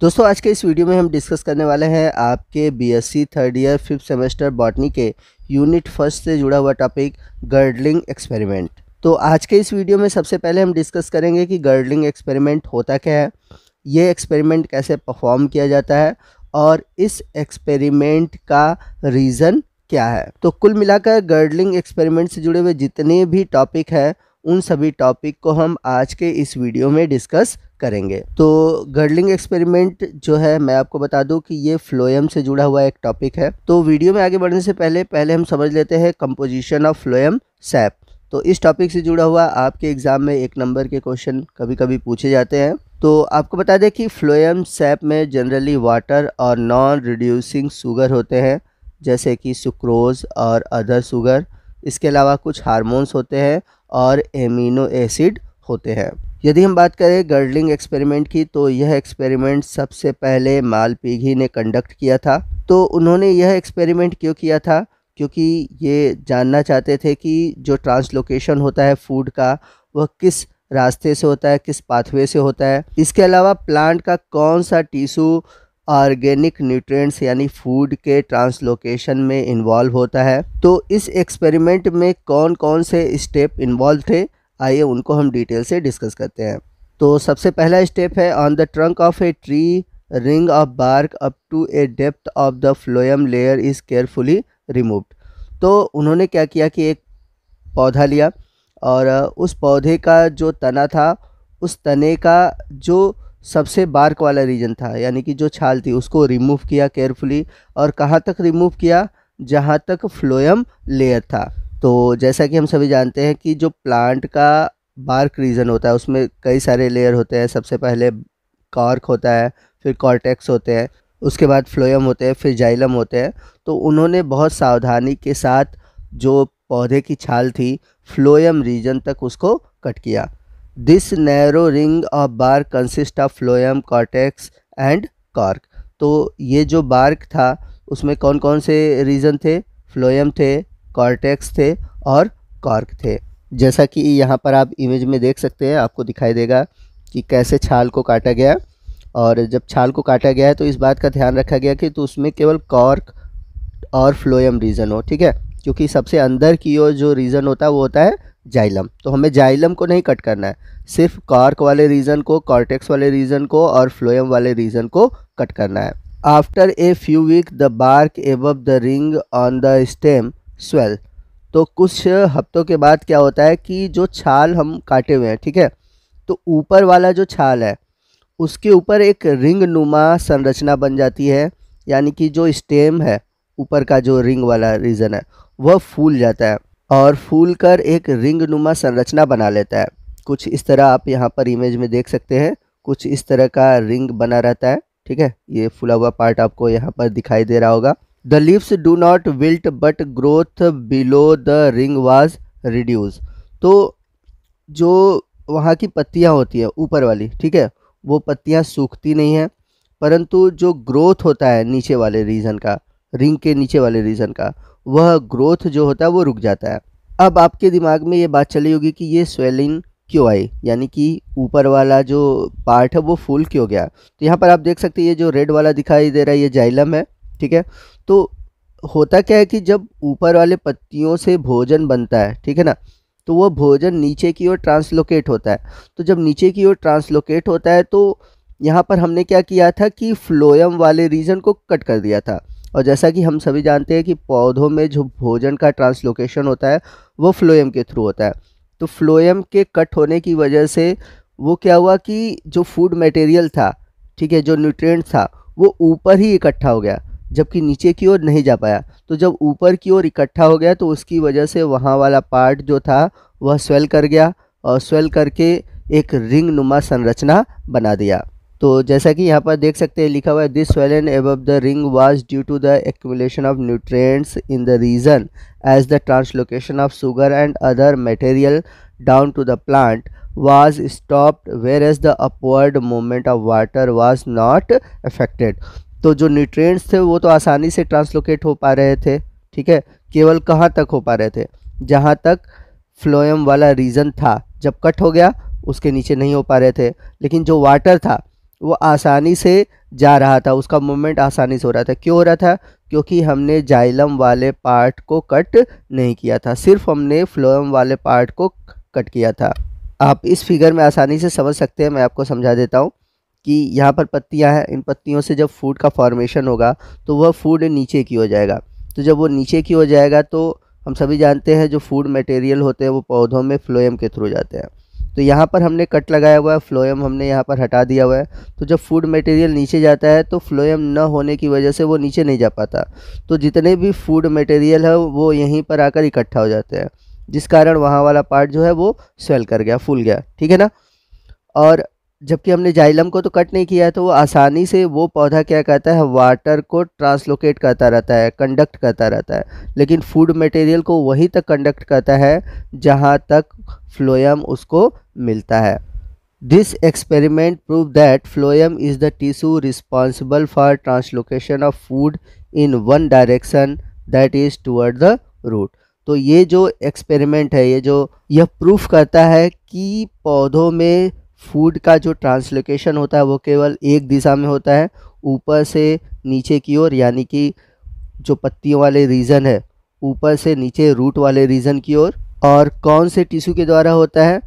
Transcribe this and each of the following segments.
दोस्तों आज के इस वीडियो में हम डिस्कस करने वाले हैं आपके BSc third year fifth semester botany के यूनिट फर्स्ट से जुड़ा हुआ टॉपिक गर्डलिंग एक्सपेरिमेंट तो आज के इस वीडियो में सबसे पहले हम डिस्कस करेंगे कि गर्डलिंग एक्सपेरिमेंट होता क्या है ये एक्सपेरिमेंट कैसे परफॉर्म किया जाता है और इस एक्सपेरिमेंट का रीज़न क्या है तो कुल मिलाकर गर्डलिंग एक्सपेरिमेंट से जुड़े हुए जितने भी टॉपिक हैं उन सभी टॉपिक को हम आज के इस वीडियो में डिस्कस करेंगे तो गर्डलिंग एक्सपेरिमेंट जो है मैं आपको बता दूं कि ये फ्लोएम से जुड़ा हुआ एक टॉपिक है तो वीडियो में आगे बढ़ने से पहले पहले हम समझ लेते हैं कंपोजिशन ऑफ फ्लोएम सैप तो इस टॉपिक से जुड़ा हुआ आपके एग्ज़ाम में एक नंबर के क्वेश्चन कभी कभी पूछे जाते हैं तो आपको बता दें कि फ्लोएम सैप में जनरली वाटर और नॉन रिड्यूसिंग शुगर होते हैं जैसे कि सुक्रोज और अदर शुगर इसके अलावा कुछ हारमोन्स होते हैं और एमिनो एसिड होते हैं यदि हम बात करें गर्डलिंग एक्सपेरिमेंट की तो यह एक्सपेरिमेंट सबसे पहले माल पीघी ने कंडक्ट किया था तो उन्होंने यह एक्सपेरिमेंट क्यों किया था क्योंकि ये जानना चाहते थे कि जो ट्रांसलोकेशन होता है फूड का वह किस रास्ते से होता है किस पाथवे से होता है इसके अलावा प्लांट का कौन सा टिशू ऑर्गेनिक न्यूट्रिएंट्स यानी फूड के ट्रांसलोकेशन में इन्वॉल्व होता है तो इस एक्सपेरिमेंट में कौन कौन से स्टेप इन्वॉल्व थे आइए उनको हम डिटेल से डिस्कस करते हैं तो सबसे पहला स्टेप है on the trunk of a tree ring of bark up to a depth of the phloem layer is carefully removed तो उन्होंने क्या किया कि एक पौधा लिया और उस पौधे का जो तना था उस तने का जो सबसे बार्क वाला रीजन था यानी कि जो छाल थी उसको रिमूव किया केयरफुली और कहाँ तक रिमूव किया जहाँ तक फ्लोयम लेयर था तो जैसा कि हम सभी जानते हैं कि जो प्लांट का बार्क रीजन होता है उसमें कई सारे लेयर होते हैं सबसे पहले कॉर्क होता है फिर कॉर्टेक्स होते हैं उसके बाद फ्लोयम होते हैं फिर जाइलम होते हैं तो उन्होंने बहुत सावधानी के साथ जो पौधे की छाल थी फ्लोयम रीजन तक उसको कट किया this narrow ring of bark consist of phloem cortex and cork तो ये जो बार्क था उसमें कौन कौन से रीजन थे फ्लोयम थे कॉर्टेक्स थे और कॉर्क थे जैसा कि यहाँ पर आप इमेज में देख सकते हैं आपको दिखाई देगा कि कैसे छाल को काटा गया और जब छाल को काटा गया है तो इस बात का ध्यान रखा गया कि तो उसमें केवल कॉर्क और फ्लोएम रीजन हो ठीक है क्योंकि सबसे अंदर की ओर जो रीज़न होता है वो होता है जाइलम तो हमें जाइलम को नहीं कट करना है सिर्फ कॉर्क वाले रीजन को कॉर्टेक्स वाले रीजन को और फ्लोएम वाले रीजन को कट करना है after a few week the bark above the ring on the stem swell तो कुछ हफ्तों के बाद क्या होता है कि जो छाल हम काटे हुए हैं ठीक है तो ऊपर वाला जो छाल है उसके ऊपर एक रिंग नुमा संरचना बन जाती है यानी कि जो स्टेम है ऊपर का जो रिंग वाला रीजन है वह फूल जाता है और फूल कर एक रिंग नुमा संरचना बना लेता है कुछ इस तरह आप यहाँ पर इमेज में देख सकते हैं कुछ इस तरह का रिंग बना रहता है ठीक है ये फूला हुआ पार्ट आपको यहाँ पर दिखाई दे रहा होगा the leaves do not wilt but growth below the ring was reduce तो जो वहाँ की पत्तियाँ होती हैं ऊपर वाली ठीक है वो पत्तियाँ सूखती नहीं हैं परंतु जो ग्रोथ होता है नीचे वाले रीजन का रिंग के नीचे वाले रीजन का वह ग्रोथ जो होता है वो रुक जाता है अब आपके दिमाग में ये बात चली होगी कि ये स्वेलिंग क्यों आई यानी कि ऊपर वाला जो पार्ट है वो फूल क्यों गया तो यहाँ पर आप देख सकते हैं ये जो रेड वाला दिखाई दे रहा है ये जाइलम है ठीक है तो होता क्या है कि जब ऊपर वाले पत्तियों से भोजन बनता है ठीक है ना तो वह भोजन नीचे की ओर ट्रांसलोकेट होता है तो जब नीचे की ओर ट्रांसलोकेट होता है तो यहाँ पर हमने क्या किया था कि फ्लोयम वाले रीजन को कट कर दिया था और जैसा कि हम सभी जानते हैं कि पौधों में जो भोजन का ट्रांसलोकेशन होता है वो फ्लोएम के थ्रू होता है तो फ्लोएम के कट होने की वजह से वो क्या हुआ कि जो फूड मटेरियल था ठीक है जो न्यूट्रिएंट था वो ऊपर ही इकट्ठा हो गया जबकि नीचे की ओर नहीं जा पाया तो जब ऊपर की ओर इकट्ठा हो गया तो उसकी वजह से वहाँ वाला पार्ट जो था वह स्वेल कर गया और स्वेल करके एक रिंग नुमा संरचना बना दिया तो जैसा कि यहाँ पर देख सकते हैं लिखा हुआ है this swelling above the ring was due to the accumulation of nutrients in the region as the translocation of sugar and other material down to the plant stopped whereas the upward moment of water was not affected तो जो nutrients थे वो तो आसानी से translocate हो पा रहे थे ठीक है केवल कहाँ तक हो पा रहे थे जहाँ तक फ्लोएम वाला रीजन था जब कट हो गया उसके नीचे नहीं हो पा रहे थे लेकिन जो वाटर था वो आसानी से जा रहा था उसका मूवमेंट आसानी से हो रहा था क्यों हो रहा था क्योंकि हमने जाइलम वाले पार्ट को कट नहीं किया था सिर्फ हमने फ्लोएम वाले पार्ट को कट किया था आप इस फिगर में आसानी से समझ सकते हैं मैं आपको समझा देता हूँ कि यहाँ पर पत्तियाँ हैं इन पत्तियों से जब फूड का फॉर्मेशन होगा तो वह फूड नीचे की हो जाएगा तो जब वो नीचे की हो जाएगा तो हम सभी जानते हैं जो फूड मटेरियल होते हैं वो पौधों में फ्लोएम के थ्रू जाते हैं तो यहाँ पर हमने कट लगाया हुआ है फ्लोएम हमने यहाँ पर हटा दिया हुआ है तो जब फूड मटेरियल नीचे जाता है तो फ्लोएम न होने की वजह से वो नीचे नहीं जा पाता तो जितने भी फूड मटेरियल है वो यहीं पर आकर इकट्ठा हो जाते हैं जिस कारण वहाँ वाला पार्ट जो है वो स्वेल कर गया फूल गया ठीक है ना और जबकि हमने जाइलम को तो कट नहीं किया है तो वो आसानी से वो पौधा क्या करता है वाटर को ट्रांसलोकेट करता रहता है कंडक्ट करता रहता है लेकिन फूड मटेरियल को वहीं तक कंडक्ट करता है जहाँ तक फ्लोयम उसको मिलता है this experiment prove that phloem is the tissue responsible for translocation of food in one direction that is toward the root तो ये जो एक्सपेरिमेंट है ये जो यह प्रूफ करता है कि पौधों में फूड का जो ट्रांसलोकेशन होता है वो केवल एक दिशा में होता है ऊपर से नीचे की ओर यानी कि जो पत्तियों वाले रीजन है ऊपर से नीचे रूट वाले रीजन की ओर और, और कौन से टिश्यू के द्वारा होता है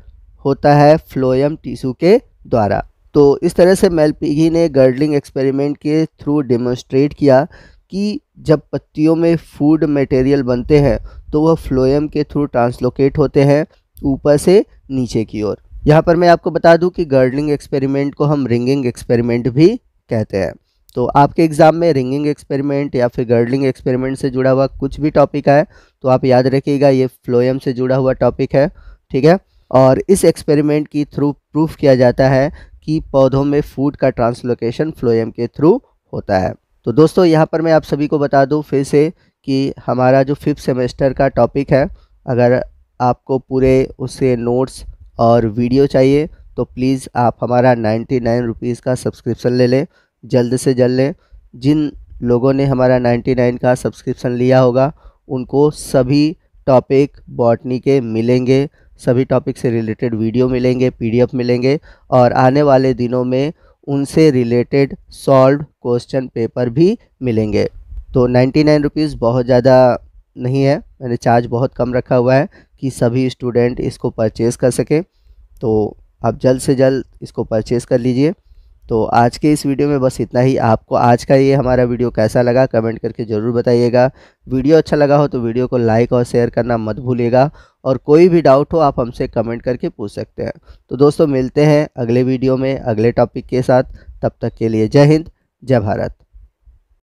होता है फ्लोयम टिश्यू के द्वारा तो इस तरह से मेलपिगी ने गर्डलिंग एक्सपेरिमेंट के थ्रू डेमोस्ट्रेट किया कि जब पत्तियों में फूड मटेरियल बनते हैं तो वह फ्लोएम के थ्रू ट्रांसलोकेट होते हैं ऊपर से नीचे की ओर यहाँ पर मैं आपको बता दूँ कि गर्डलिंग एक्सपेरिमेंट को हम रिंगिंग एक्सपेरिमेंट भी कहते हैं तो आपके एग्ज़ाम में रिंगिंग एक्सपेरिमेंट या फिर गर्डलिंग एक्सपेरिमेंट से जुड़ा हुआ कुछ भी टॉपिक आए तो आप याद रखिएगा ये फ्लोएम से जुड़ा हुआ टॉपिक है ठीक है और इस एक्सपेरिमेंट की थ्रू प्रूफ किया जाता है कि पौधों में फूड का ट्रांसलोकेशन फ्लोएम के थ्रू होता है तो दोस्तों यहाँ पर मैं आप सभी को बता दूँ फिर से कि हमारा जो फिफ्थ सेमेस्टर का टॉपिक है अगर आपको पूरे उससे नोट्स और वीडियो चाहिए तो प्लीज़ आप हमारा नाइन्टी नाइन रुपीज़ का सब्सक्रिप्शन ले लें जल्द से जल्द लें जिन लोगों ने हमारा नाइन्टी नाइन का सब्सक्रिप्शन लिया होगा उनको सभी टॉपिक बॉटनी के मिलेंगे सभी टॉपिक से रिलेटेड वीडियो मिलेंगे पीडीएफ मिलेंगे और आने वाले दिनों में उनसे रिलेटेड सॉल्व क्वेश्चन पेपर भी मिलेंगे तो नाइन्टी नाइन रुपीज़ बहुत ज़्यादा नहीं है मैंने चार्ज बहुत कम रखा हुआ है कि सभी स्टूडेंट इसको परचेज़ कर सकें तो आप जल्द से जल्द इसको परचेज़ कर लीजिए तो आज के इस वीडियो में बस इतना ही आपको आज का ये हमारा वीडियो कैसा लगा कमेंट करके ज़रूर बताइएगा वीडियो अच्छा लगा हो तो वीडियो को लाइक और शेयर करना मत भूलिएगा और कोई भी डाउट हो आप हमसे कमेंट करके पूछ सकते हैं तो दोस्तों मिलते हैं अगले वीडियो में अगले टॉपिक के साथ तब तक के लिए जय हिंद जय भारत